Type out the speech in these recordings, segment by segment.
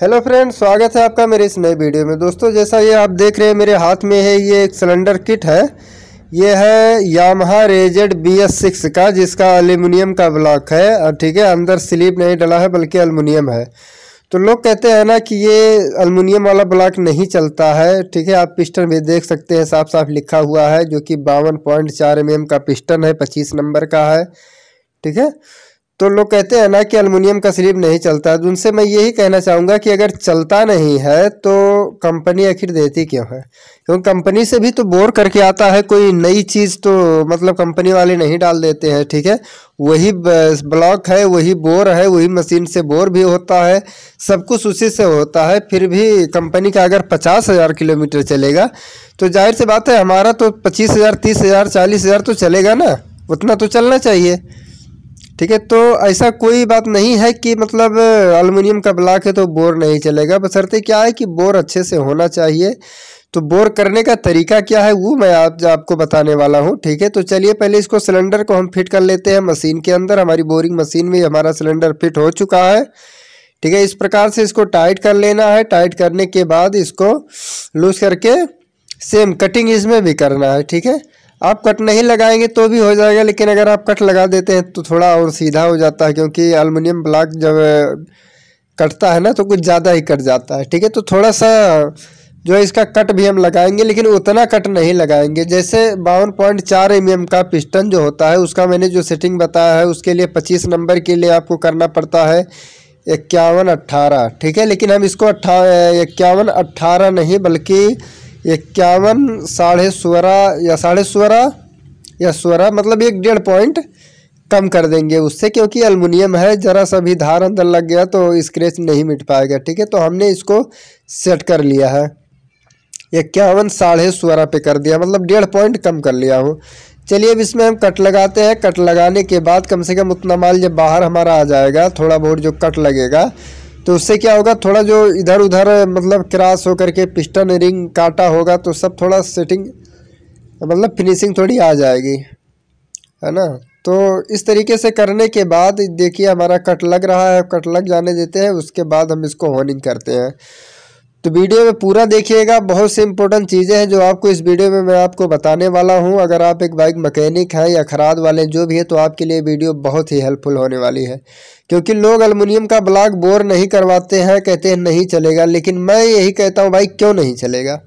hello friend स्वागत है आपका मेरे इस नए वीडियो में दोस्तों जैसा ये आप देख रहे हैं मेरे हाथ में है ये एक सिलेंडर किट है ये है यामहा रेजेड बी एस सिक्स का जिसका अल्यूमिनियम का ब्लॉक है और ठीक है अंदर स्लीप नहीं डला है बल्कि अल्मीनियम है तो लोग कहते हैं ना कि ये एलमिनियम वाला ब्लॉक नहीं चलता है ठीक है आप पिस्टन भी देख सकते हैं साफ साफ लिखा हुआ है जो कि बावन पॉइंट चार एम का पिस्टन है पच्चीस नंबर का है ठीक है तो लोग कहते हैं ना कि अलमुनियम का स्लीव नहीं चलता तो उनसे मैं यही कहना चाहूँगा कि अगर चलता नहीं है तो कंपनी आखिर देती क्यों है क्योंकि कंपनी से भी तो बोर करके आता है कोई नई चीज़ तो मतलब कंपनी वाले नहीं डाल देते हैं ठीक है वही ब्लॉक है वही बोर है वही मशीन से बोर भी होता है सब कुछ उसी से होता है फिर भी कंपनी का अगर पचास हज़ार किलोमीटर चलेगा तो जाहिर सी बात है हमारा तो पच्चीस हज़ार तीस हज़ार चालीस हज़ार तो चलेगा ना उतना तो चलना चाहिए ठीक है तो ऐसा कोई बात नहीं है कि मतलब अलमुनियम का ब्लॉक है तो बोर नहीं चलेगा बसरते क्या है कि बोर अच्छे से होना चाहिए तो बोर करने का तरीका क्या है वो मैं आप आपको बताने वाला हूँ ठीक है तो चलिए पहले इसको सिलेंडर को हम फिट कर लेते हैं मशीन के अंदर हमारी बोरिंग मशीन में हमारा सिलेंडर फिट हो चुका है ठीक है इस प्रकार से इसको टाइट कर लेना है टाइट करने के बाद इसको लूज करके सेम कटिंग इसमें भी करना है ठीक है आप कट नहीं लगाएंगे तो भी हो जाएगा लेकिन अगर आप कट लगा देते हैं तो थोड़ा और सीधा हो जाता है क्योंकि अल्मीनियम ब्लॉक जब कटता है ना तो कुछ ज़्यादा ही कट जाता है ठीक है तो थोड़ा सा जो है इसका कट भी हम लगाएंगे लेकिन उतना कट नहीं लगाएंगे जैसे बावन पॉइंट चार एम का पिस्टन जो होता है उसका मैंने जो सेटिंग बताया है उसके लिए पच्चीस नंबर के लिए आपको करना पड़ता है इक्यावन अट्ठारह ठीक है लेकिन हम इसको अट्ठा इक्यावन अट्ठारह नहीं बल्कि इक्यावन साढ़े सोलह या साढ़े सोलह या सोलह मतलब एक डेढ़ पॉइंट कम कर देंगे उससे क्योंकि अल्मोनियम है ज़रा सा भी धार अंदर लग गया तो स्क्रेच नहीं मिट पाएगा ठीक है तो हमने इसको सेट कर लिया है इक्यावन साढ़े सोलह पे कर दिया मतलब डेढ़ पॉइंट कम कर लिया हूँ चलिए अब इसमें हम कट लगाते हैं कट लगाने के बाद कम से कम उतना माल जब बाहर हमारा आ जाएगा थोड़ा बहुत जो कट लगेगा तो उससे क्या होगा थोड़ा जो इधर उधर मतलब क्रॉस होकर के पिस्टन रिंग काटा होगा तो सब थोड़ा सेटिंग मतलब फिनिशिंग थोड़ी आ जाएगी है ना तो इस तरीके से करने के बाद देखिए हमारा कट लग रहा है कट लग जाने देते हैं उसके बाद हम इसको होनिंग करते हैं तो वीडियो में पूरा देखिएगा बहुत सी इंपॉर्टेंट चीज़ें हैं जो आपको इस वीडियो में मैं आपको बताने वाला हूं अगर आप एक बाइक मैकेनिक हैं या खराद वाले जो भी है तो आपके लिए वीडियो बहुत ही हेल्पफुल होने वाली है क्योंकि लोग अलमुनियम का ब्लॉक बोर नहीं करवाते हैं कहते हैं नहीं चलेगा लेकिन मैं यही कहता हूँ भाई क्यों नहीं चलेगा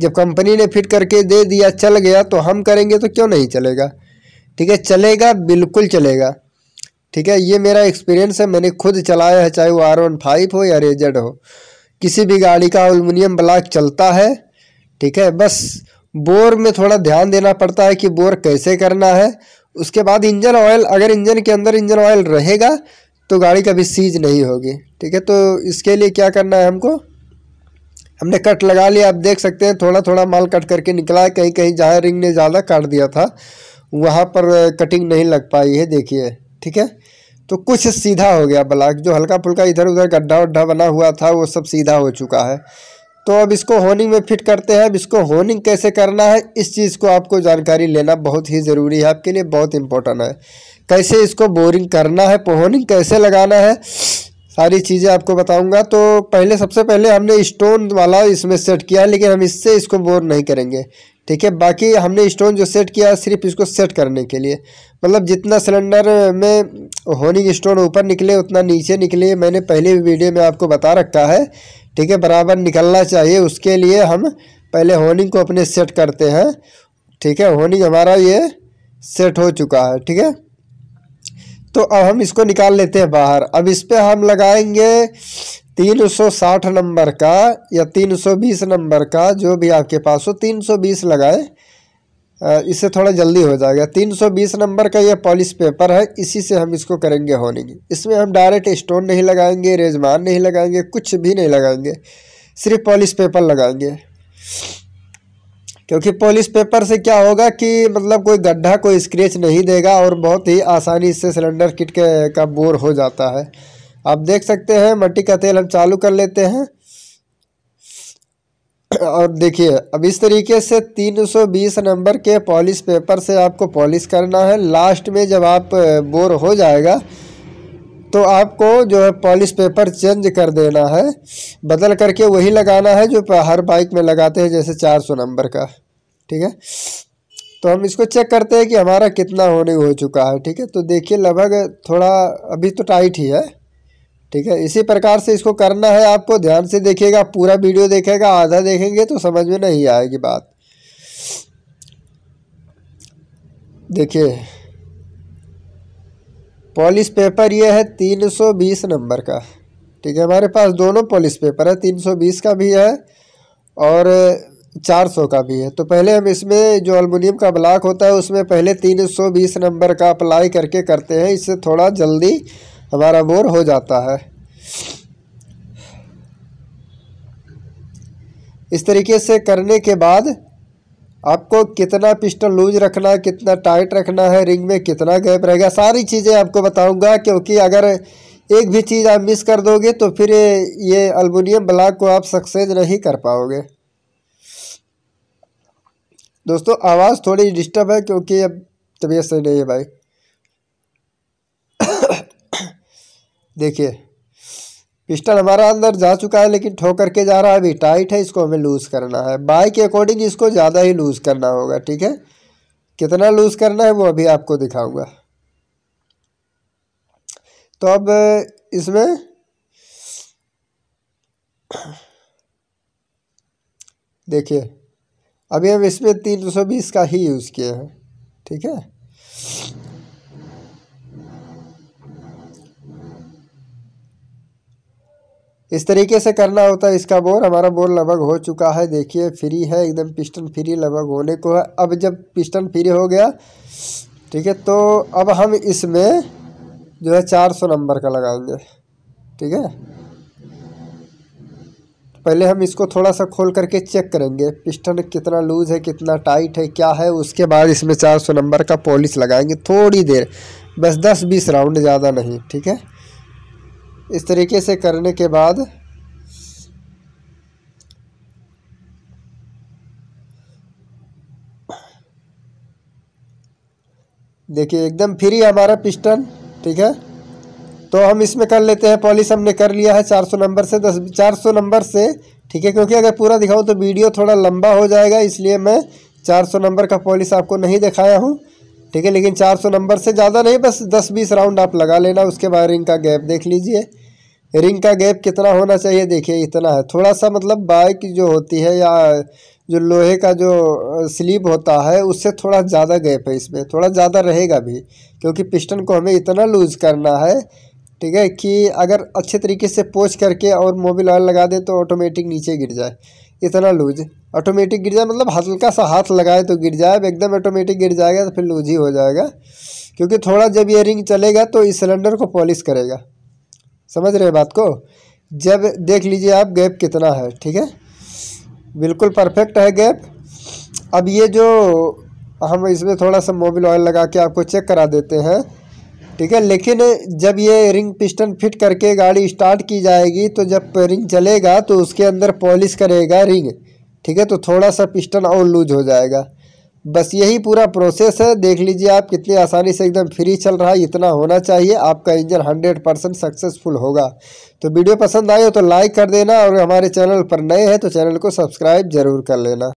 जब कंपनी ने फिट करके दे दिया चल गया तो हम करेंगे तो क्यों नहीं चलेगा ठीक है चलेगा बिल्कुल चलेगा ठीक है ये मेरा एक्सपीरियंस है मैंने खुद चलाया है चाहे वो आर वन फाइव हो या रेजर हो किसी भी गाड़ी का अलमिनियम ब्लॉक चलता है ठीक है बस बोर में थोड़ा ध्यान देना पड़ता है कि बोर कैसे करना है उसके बाद इंजन ऑयल अगर इंजन के अंदर इंजन ऑयल रहेगा तो गाड़ी कभी सीज नहीं होगी ठीक है तो इसके लिए क्या करना है हमको हमने कट लगा लिया आप देख सकते हैं थोड़ा थोड़ा माल कट करके निकला है कहीं कहीं जहाँ रिंग ने ज़्यादा काट दिया था वहाँ पर कटिंग नहीं लग पाई है देखिए ठीक है तो कुछ सीधा हो गया ब्लॉक जो हल्का फुल्का इधर उधर गड्ढा उड्ढा बना हुआ था वो सब सीधा हो चुका है तो अब इसको होनिंग में फिट करते हैं अब इसको होनिंग कैसे करना है इस चीज़ को आपको जानकारी लेना बहुत ही ज़रूरी है आपके लिए बहुत इम्पोर्टेंट है कैसे इसको बोरिंग करना है होनिंग कैसे लगाना है सारी चीज़ें आपको बताऊंगा तो पहले सबसे पहले हमने स्टोन वाला इसमें सेट किया है लेकिन हम इससे इसको बोर नहीं करेंगे ठीक है बाकी हमने स्टोन जो सेट किया है सिर्फ इसको सेट करने के लिए मतलब जितना सिलेंडर में होनिंग स्टोन ऊपर निकले उतना नीचे निकले मैंने पहले भी वीडियो में आपको बता रखा है ठीक है बराबर निकलना चाहिए उसके लिए हम पहले होनिंग को अपने सेट करते हैं ठीक है होनिंग हमारा ये सेट हो चुका है ठीक है तो अब हम इसको निकाल लेते हैं बाहर अब इस पर हम लगाएंगे 360 नंबर का या 320 नंबर का जो भी आपके पास हो 320 लगाए इससे थोड़ा जल्दी हो जाएगा 320 नंबर का यह पॉलिश पेपर है इसी से हम इसको करेंगे होनिंग इसमें हम डायरेक्ट स्टोन नहीं लगाएंगे रेजमान नहीं लगाएंगे कुछ भी नहीं लगाएंगे सिर्फ पॉलिश पेपर लगाएंगे क्योंकि पॉलिश पेपर से क्या होगा कि मतलब कोई गड्ढा कोई स्क्रेच नहीं देगा और बहुत ही आसानी से सिलेंडर किट के का बोर हो जाता है आप देख सकते हैं मट्टी का तेल हम चालू कर लेते हैं और देखिए अब इस तरीके से 320 नंबर के पॉलिश पेपर से आपको पॉलिश करना है लास्ट में जब आप बोर हो जाएगा तो आपको जो है पॉलिश पेपर चेंज कर देना है बदल करके वही लगाना है जो हर बाइक में लगाते हैं जैसे 400 नंबर का ठीक है तो हम इसको चेक करते हैं कि हमारा कितना होने हो चुका है ठीक है तो देखिए लगभग थोड़ा अभी तो टाइट ही है ठीक है इसी प्रकार से इसको करना है आपको ध्यान से देखिएगा पूरा वीडियो देखेगा आधा देखेंगे तो समझ में नहीं आएगी बात देखिए पॉलिश पेपर ये है 320 नंबर का ठीक है हमारे पास दोनों पॉलिश पेपर है 320 का भी है और 400 का भी है तो पहले हम इसमें जो अलमुनियम का ब्लॉक होता है उसमें पहले 320 नंबर का अप्लाई करके करते हैं इससे थोड़ा जल्दी हमारा मोर हो जाता है इस तरीके से करने के बाद आपको कितना पिस्टल लूज रखना है कितना टाइट रखना है रिंग में कितना गैप रहेगा सारी चीज़ें आपको बताऊंगा क्योंकि अगर एक भी चीज़ आप मिस कर दोगे तो फिर ये अल्मोनियम ब्लॉक को आप सक्सेस नहीं कर पाओगे दोस्तों आवाज़ थोड़ी डिस्टर्ब है क्योंकि अब तबीयत सही नहीं है भाई देखिए पिस्टन हमारा अंदर जा चुका है लेकिन ठोकर के जा रहा है अभी टाइट है इसको हमें लूज़ करना है बाई के अकॉर्डिंग इसको ज़्यादा ही लूज़ करना होगा ठीक है कितना लूज़ करना है वो अभी आपको दिखाऊंगा तो अब इसमें देखिए अभी हम इसमें तीन सौ बीस का ही यूज़ किए हैं ठीक है इस तरीके से करना होता है इसका बोर हमारा बोर लगभग हो चुका है देखिए फ्री है एकदम पिस्टन फ्री लगभग होने को है अब जब पिस्टन फ्री हो गया ठीक है तो अब हम इसमें जो है चार सौ नंबर का लगाएंगे ठीक है पहले हम इसको थोड़ा सा खोल करके चेक करेंगे पिस्टन कितना लूज़ है कितना टाइट है क्या है उसके बाद इसमें चार सौ नंबर का पॉलिश लगाएंगे थोड़ी देर बस दस बीस राउंड ज़्यादा नहीं ठीक है इस तरीके से करने के बाद देखिए एकदम फ्री हमारा पिस्टन ठीक है तो हम इसमें कर लेते हैं पॉलिश हमने कर लिया है 400 नंबर से दस 400 नंबर से ठीक है क्योंकि अगर पूरा दिखाऊं तो वीडियो थोड़ा लंबा हो जाएगा इसलिए मैं 400 नंबर का पॉलिश आपको नहीं दिखाया हूँ ठीक है लेकिन 400 नंबर से ज़्यादा नहीं बस 10-20 राउंड आप लगा लेना उसके बाद रिंग का गैप देख लीजिए रिंग का गैप कितना होना चाहिए देखिए इतना है थोड़ा सा मतलब बाइक जो होती है या जो लोहे का जो स्लीप होता है उससे थोड़ा ज़्यादा गैप है इसमें थोड़ा ज़्यादा रहेगा भी क्योंकि पिस्टन को हमें इतना लूज़ करना है ठीक है कि अगर अच्छे तरीके से पोच करके और मोबिल ऑयल लगा दें तो ऑटोमेटिक नीचे गिर जाए इतना लूज ऑटोमेटिक गिर जाए मतलब हल्का सा हाथ लगाए तो गिर जाए एकदम ऑटोमेटिक गिर जाएगा तो फिर लूज ही हो जाएगा क्योंकि थोड़ा जब ये रिंग चलेगा तो इस सिलेंडर को पॉलिश करेगा समझ रहे बात को जब देख लीजिए आप गैप कितना है ठीक है बिल्कुल परफेक्ट है गैप अब ये जो हम इसमें थोड़ा सा मोबिल ऑयल लगा के आपको चेक करा देते हैं ठीक है लेकिन जब ये रिंग पिस्टन फिट करके गाड़ी स्टार्ट की जाएगी तो जब रिंग चलेगा तो उसके अंदर पॉलिश करेगा रिंग ठीक है तो थोड़ा सा पिस्टन और लूज हो जाएगा बस यही पूरा प्रोसेस है देख लीजिए आप कितनी आसानी से एकदम फ्री चल रहा है इतना होना चाहिए आपका इंजन हंड्रेड परसेंट सक्सेसफुल होगा तो वीडियो पसंद आए हो तो लाइक कर देना और हमारे चैनल पर नए हैं तो चैनल को सब्सक्राइब जरूर कर लेना